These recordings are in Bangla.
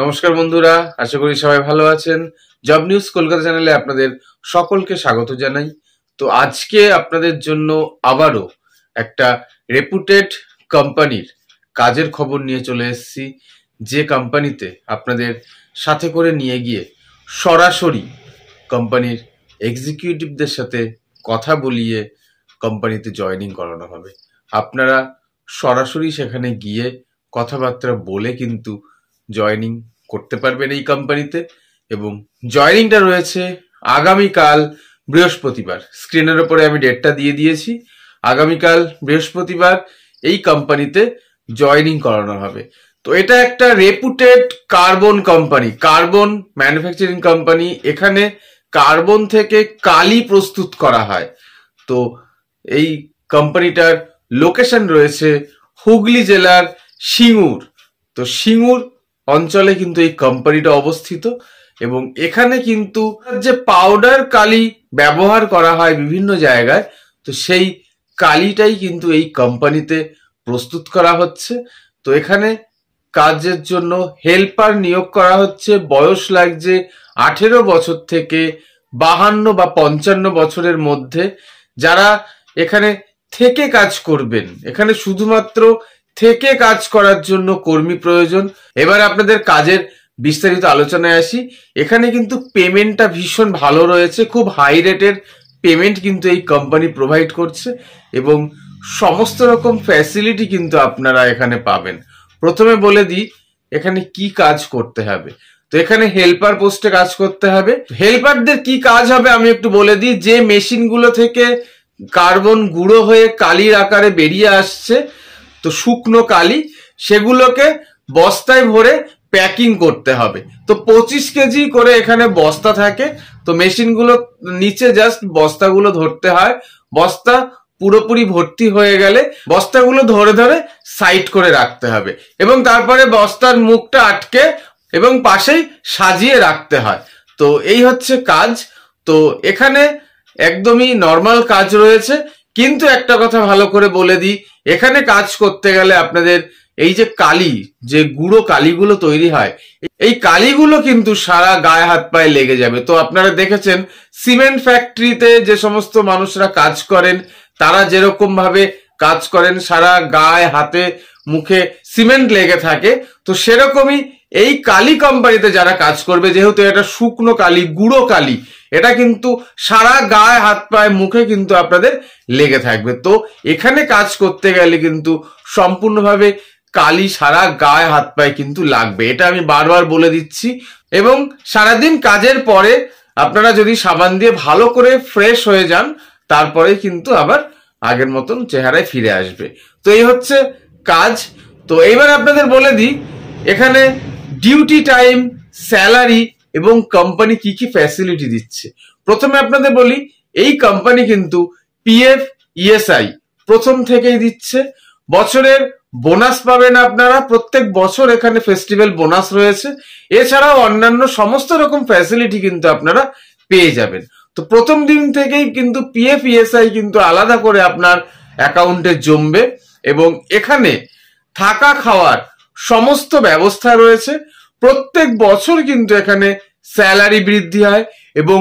নমস্কার বন্ধুরা আশা করি সবাই ভালো আছেন জব নিউজ কলকাতা চ্যানেলে আপনাদের সকলকে স্বাগত জানাই তো আজকে আপনাদের জন্য আবারও একটা রেপুটেড কোম্পানির কাজের খবর নিয়ে চলে এসেছি যে কোম্পানিতে আপনাদের সাথে করে নিয়ে গিয়ে সরাসরি কোম্পানির এক্সিকিউটিভদের সাথে কথা বলিয়ে কোম্পানিতে জয়নিং করানো হবে আপনারা সরাসরি সেখানে গিয়ে কথাবার্তা বলে কিন্তু জয়নিং করতে পারবেন এই কোম্পানিতে এবং জয়নিংটা রয়েছে আগামীকাল বৃহস্পতিবার স্ক্রিনের ওপরে আমি ডেটটা দিয়ে দিয়েছি আগামীকাল বৃহস্পতিবার এই কোম্পানিতে জয়নিং করানো হবে তো এটা একটা reputed carbon company carbon manufacturing company এখানে কার্বন থেকে কালি প্রস্তুত করা হয় তো এই কোম্পানিটার লোকেশন রয়েছে হুগলি জেলার সিঙ্গুর তো সিঙ্গুর অঞ্চলে কিন্তু এই কোম্পানিটা অবস্থিত এবং এখানে কিন্তু যে পাউডার কালি ব্যবহার করা হয় বিভিন্ন জায়গায় তো সেই কালিটাই কিন্তু এই কোম্পানিতে প্রস্তুত করা হচ্ছে তো এখানে কাজের জন্য হেল্পার নিয়োগ করা হচ্ছে বয়স লাগছে আঠেরো বছর থেকে বাহান্ন বা পঞ্চান্ন বছরের মধ্যে যারা এখানে থেকে কাজ করবেন এখানে শুধুমাত্র থেকে কাজ করার জন্য কর্মী প্রয়োজন এবার আপনাদের কাজের বিস্তারিত আলোচনায় আসি এখানে কিন্তু পেমেন্টটা ভীষণ ভালো রয়েছে খুব হাই রেটের পেমেন্ট কিন্তু এই কোম্পানি প্রোভাইড করছে এবং সমস্ত রকম ফ্যাসিলিটি কিন্তু আপনারা এখানে পাবেন প্রথমে বলে দিই এখানে কি কাজ করতে হবে তো এখানে হেল্পার পোস্টে কাজ করতে হবে হেল্পারদের কি কাজ হবে আমি একটু বলে দিই যে মেশিনগুলো থেকে কার্বন গুঁড়ো হয়ে কালির আকারে বেরিয়ে আসছে তো শুকনো কালি সেগুলোকে বস্তায় ভরে প্যাকিং করতে হবে তো পঁচিশ কেজি করে এখানে বস্তা থাকে তো মেশিনগুলো নিচে জাস্ট বস্তাগুলো ধরতে হয় বস্তা পুরোপুরি ভর্তি হয়ে গেলে বস্তাগুলো ধরে ধরে সাইড করে রাখতে হবে এবং তারপরে বস্তার মুখটা আটকে এবং পাশেই সাজিয়ে রাখতে হয় তো এই হচ্ছে কাজ তো এখানে একদমই নর্মাল কাজ রয়েছে কিন্তু একটা কথা ভালো করে বলে দিই এখানে কাজ করতে গেলে আপনাদের এই যে কালি যে গুঁড়ো কালিগুলো তৈরি হয় এই কালিগুলো কিন্তু সারা গায়ে হাত পায়ে লেগে যাবে তো আপনারা দেখেছেন সিমেন্ট ফ্যাক্টরিতে যে সমস্ত মানুষরা কাজ করেন তারা যেরকম ভাবে কাজ করেন সারা গায়ে হাতে মুখে সিমেন্ট লেগে থাকে তো সেরকমই এই কালি কোম্পানিতে যারা কাজ করবে যেহেতু এটা শুকনো কালি গুঁড়ো কালি এটা কিন্তু সারা গায়ে হাত পায়ে মুখে কিন্তু আপনাদের লেগে থাকবে তো এখানে কাজ করতে গেলে কিন্তু সম্পূর্ণভাবে কালি সারা গায়ে হাত পায়ে কিন্তু লাগবে এটা আমি বারবার বলে দিচ্ছি এবং সারাদিন কাজের পরে আপনারা যদি সাবান দিয়ে ভালো করে ফ্রেশ হয়ে যান তারপরে কিন্তু আবার আগের মতন চেহারায় ফিরে আসবে তো এই হচ্ছে কাজ তো এইবার আপনাদের বলে দিই এখানে ডিউটি টাইম স্যালারি এবং কোম্পানি কি কি ফ্যাসিলিটি দিচ্ছে প্রথমে আপনাদের বলি এই কোম্পানি কিন্তু পিএফ ইএসআই e প্রথম থেকেই দিচ্ছে বছরের বোনাস পাবেন আপনারা প্রত্যেক বছর এখানে ফেস্টিভ্যাল বোনাস রয়েছে এছাড়াও অন্যান্য সমস্ত রকম ফ্যাসিলিটি কিন্তু আপনারা পেয়ে যাবেন তো প্রথম দিন থেকেই কিন্তু পিএফ ইএসআই e কিন্তু আলাদা করে আপনার অ্যাকাউন্টে জমবে এবং এখানে থাকা খাওয়ার সমস্ত ব্যবস্থা রয়েছে প্রত্যেক বছর কিন্তু এখানে স্যালারি বৃদ্ধি হয় এবং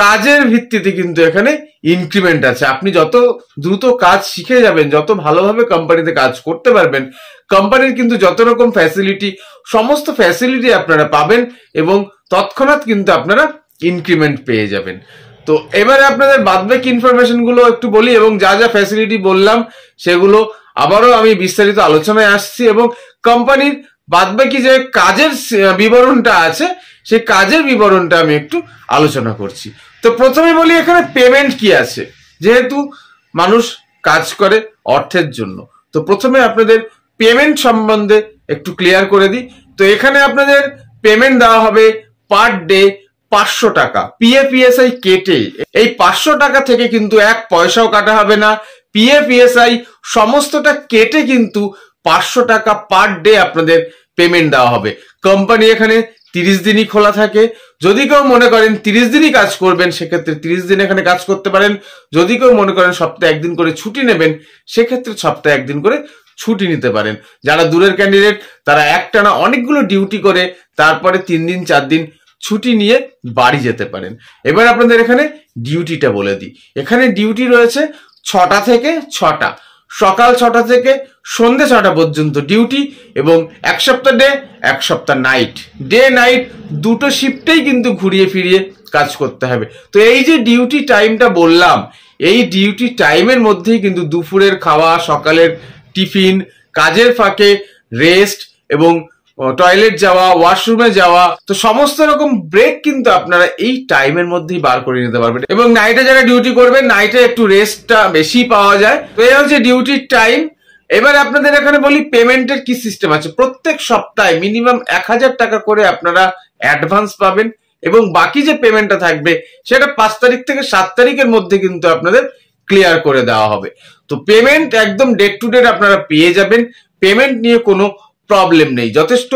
কাজের ভিত্তিতে কিন্তু এখানে ইনক্রিমেন্ট আছে আপনি যত দ্রুত কাজ শিখে যাবেন যত ভালোভাবে কোম্পানিতে কাজ করতে পারবেন কোম্পানির কিন্তু যত রকম ফ্যাসিলিটি সমস্ত ফ্যাসিলিটি আপনারা পাবেন এবং তৎক্ষণাৎ কিন্তু আপনারা ইনক্রিমেন্ট পেয়ে যাবেন তো এবারে আপনাদের ইনফরমেশন ইনফরমেশনগুলো একটু বলি এবং যা যা ফ্যাসিলিটি বললাম সেগুলো আবারও আমি বিস্তারিত আলোচনায় আসছি এবং কোম্পানির বাদবাকি যে কাজের বিবরণটা আছে সেই কাজের বিবরণটা আমি একটু আলোচনা করছি তো প্রথমে বলি এখানে পেমেন্ট কি আছে যেহেতু মানুষ কাজ করে অর্থের জন্য তো প্রথমে আপনাদের পেমেন্ট সম্বন্ধে একটু ক্লিয়ার করে দিই তো এখানে আপনাদের পেমেন্ট দেওয়া হবে পার ডে পাঁচশো টাকা পিএফিএসআই কেটে এই পাঁচশো টাকা থেকে কিন্তু এক পয়সাও কাটা হবে না পিএফিএসআই সমস্তটা কেটে কিন্তু পাঁচশো টাকা পার ডে আপনাদের পেমেন্ট দেওয়া হবে কোম্পানি এখানে তিরিশ দিনই খোলা থাকে যদি কেউ মনে করেন তিরিশ দিনই কাজ করবেন সেক্ষেত্রে তিরিশ দিন এখানে কাজ করতে পারেন যদি কেউ মনে করেন সপ্তাহে একদিন করে ছুটি নেবেন সেক্ষেত্রে সপ্তাহে একদিন করে ছুটি নিতে পারেন যারা দূরের ক্যান্ডিডেট তারা একটানা অনেকগুলো ডিউটি করে তারপরে তিন দিন চার দিন ছুটি নিয়ে বাড়ি যেতে পারেন এবার আপনাদের এখানে ডিউটিটা বলে দিই এখানে ডিউটি রয়েছে ছটা থেকে ছটা সকাল ছটা থেকে সন্ধে ছটা পর্যন্ত ডিউটি এবং এক সপ্তাহ ডে এক সপ্তাহ নাইট ডে নাইট দুটো শিফটেই কিন্তু ঘুরিয়ে ফিরিয়ে কাজ করতে হবে তো এই যে ডিউটি টাইমটা বললাম এই ডিউটি টাইমের মধ্যেই কিন্তু দুপুরের খাওয়া সকালের টিফিন কাজের ফাঁকে রেস্ট এবং টয়লেট যাওয়া ওয়াশরুমে যাওয়া তো সমস্ত রকম ব্রেক কিন্তু আপনারা এই টাইমের মধ্যেই বার করে নিতে পারবেন এবং নাইটে যারা ডিউটি করবেন নাইটে একটু রেস্টটা বেশি পাওয়া যায় তো এই হচ্ছে ডিউটির টাইম এবার আপনাদের এখানে বলি পেমেন্টের কি সিস্টেম আছে প্রত্যেক সপ্তাহে মিনিমাম এক হাজার টাকা করে আপনারা অ্যাডভান্স পাবেন এবং বাকি যে পেমেন্টটা থাকবে সেটা পাঁচ তারিখ থেকে সাত তারিখের মধ্যে কিন্তু আপনাদের ক্লিয়ার করে দেওয়া হবে তো পেমেন্ট একদম ডেট টু ডেট আপনারা পেয়ে যাবেন পেমেন্ট নিয়ে কোনো প্রবলেম নেই যথেষ্ট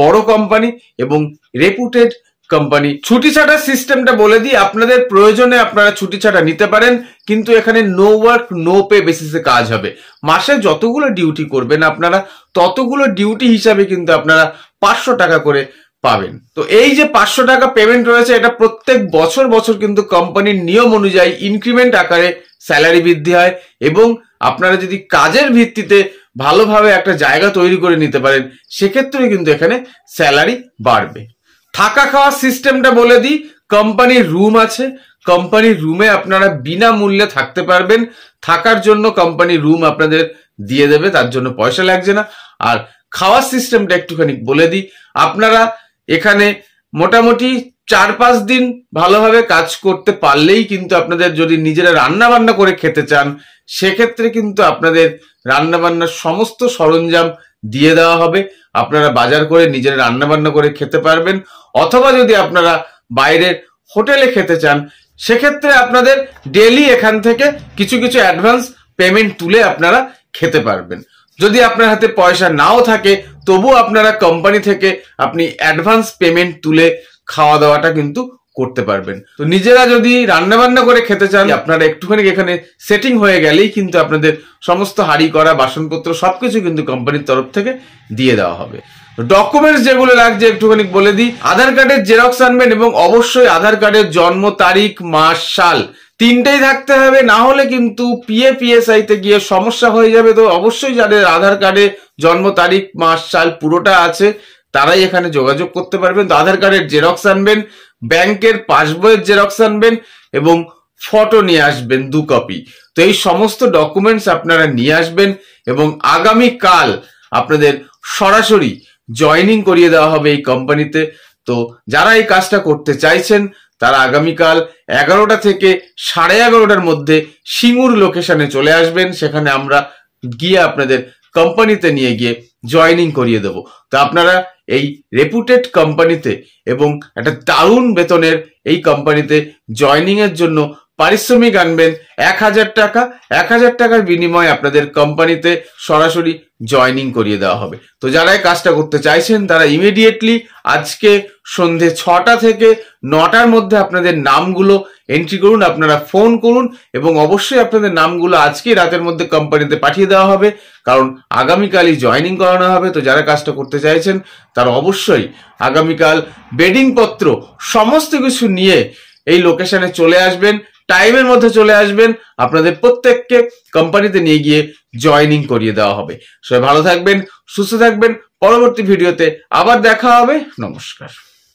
বড় কোম্পানি এবং রেপুটেড কোম্পানি ছুটি ছাটার সিস্টেমটা বলে দিই আপনাদের প্রয়োজনে আপনারা ছুটি ছাটা নিতে পারেন কিন্তু এখানে নো ওয়ার্ক নো পে বেসিসে কাজ হবে মাসে যতগুলো ডিউটি করবেন আপনারা ততগুলো ডিউটি হিসাবে কিন্তু আপনারা পাঁচশো টাকা করে পাবেন তো এই যে পাঁচশো টাকা পেমেন্ট রয়েছে এটা প্রত্যেক বছর বছর কিন্তু কোম্পানির নিয়ম অনুযায়ী ইনক্রিমেন্ট আকারে স্যালারি বৃদ্ধি হয় এবং আপনারা যদি কাজের ভিত্তিতে ভালোভাবে একটা জায়গা তৈরি করে নিতে পারেন সেক্ষেত্রে কিন্তু এখানে স্যালারি বাড়বে থাকা খাওয়ার সিস্টেমটা বলে দিই কোম্পানির রুম আছে কোম্পানির রুমে আপনারা বিনামূল্যে থাকতে পারবেন থাকার জন্য কোম্পানি রুম আপনাদের দিয়ে দেবে তার জন্য পয়সা লাগছে না আর খাওয়ার সিস্টেমটা একটুখানি বলে দিই আপনারা এখানে মোটামুটি চার পাঁচ দিন ভালোভাবে কাজ করতে পারলেই কিন্তু আপনাদের যদি নিজেরা রান্না বান্না করে খেতে চান সেক্ষেত্রে কিন্তু আপনাদের রান্না বান্নার সমস্ত সরঞ্জাম দিয়ে দেওয়া হবে আপনারা বাজার করে নিজেরা রান্না বান্না করে খেতে পারবেন অথবা যদি আপনারা বাইরের হোটেলে খেতে চান সেক্ষেত্রে আপনাদের ডেলি এখান থেকে কিছু কিছু অ্যাডভান্স পেমেন্ট তুলে আপনারা খেতে পারবেন যদি আপনার হাতে পয়সা নাও থাকে তবু আপনারা কোম্পানি থেকে আপনি অ্যাডভান্স পেমেন্ট তুলে খাওয়া দাওয়াটা কিন্তু করতে পারবেন তো নিজেরা যদি রান্না বান্না করে খেতে চান আপনারা একটুখানি এখানে সেটিং হয়ে গেলেই কিন্তু আপনাদের সমস্ত হাড়ি করা বাসনপত্র সবকিছু কিন্তু কোম্পানির তরফ থেকে দিয়ে দেওয়া হবে ডকুমেন্টস যেগুলো লাগছে একটুখানি বলে দিই আধার কার্ডের জেরক্স আনবেন এবং অবশ্যই আধার কার্ডের জন্ম তারিখ মাস সাল তিনটেই থাকতে হবে না হলে কিন্তু পিএ তে গিয়ে সমস্যা হয়ে যাবে তো অবশ্যই যাদের আধার কার্ডে জন্ম তারিখ মাস সাল পুরোটা আছে তারাই এখানে যোগাযোগ করতে পারবেন তো আধার কার্ডের জেরক্স আনবেন ব্যাংকের পাসবইয়ের জেরক্স আনবেন এবং ফটো নিয়ে আসবেন দু কপি তো এই সমস্ত ডকুমেন্টস আপনারা নিয়ে আসবেন এবং আগামী কাল আপনাদের সরাসরি জয়নিং করিয়ে দেওয়া হবে এই কোম্পানিতে তো যারা এই কাজটা করতে চাইছেন তারা আগামীকাল এগারোটা থেকে সাড়ে এগারোটার মধ্যে সিঙ্গুর লোকেশনে চলে আসবেন সেখানে আমরা গিয়ে আপনাদের কোম্পানিতে নিয়ে গিয়ে জয়নিং করিয়ে দেব তো আপনারা এই রেপুটেড কোম্পানিতে এবং একটা দারুণ বেতনের এই কোম্পানিতে জয়নিংয়ের জন্য পারিশ্রমিক আনবেন এক হাজার টাকা এক হাজার টাকার বিনিময়ে আপনাদের কোম্পানিতে সরাসরি জয়নিং করিয়ে দেওয়া হবে তো যারা কাজটা করতে চাইছেন তারা ইমিডিয়েটলি আজকে সন্ধে ছটা থেকে নটার মধ্যে আপনাদের নামগুলো এন্ট্রি করুন আপনারা ফোন করুন এবং অবশ্যই আপনাদের নামগুলো আজকে রাতের মধ্যে কোম্পানিতে পাঠিয়ে দেওয়া হবে কারণ আগামীকালই জয়নিং করানো হবে তো যারা কাজটা করতে চাইছেন তারা অবশ্যই আগামীকাল বেডিংপত্র সমস্ত কিছু নিয়ে এই লোকেশনে চলে আসবেন টাইমের মধ্যে চলে আসবেন আপনাদের প্রত্যেককে কোম্পানিতে নিয়ে গিয়ে জয়নিং করিয়ে দেওয়া হবে সবাই ভালো থাকবেন সুস্থ থাকবেন পরবর্তী ভিডিওতে আবার দেখা হবে নমস্কার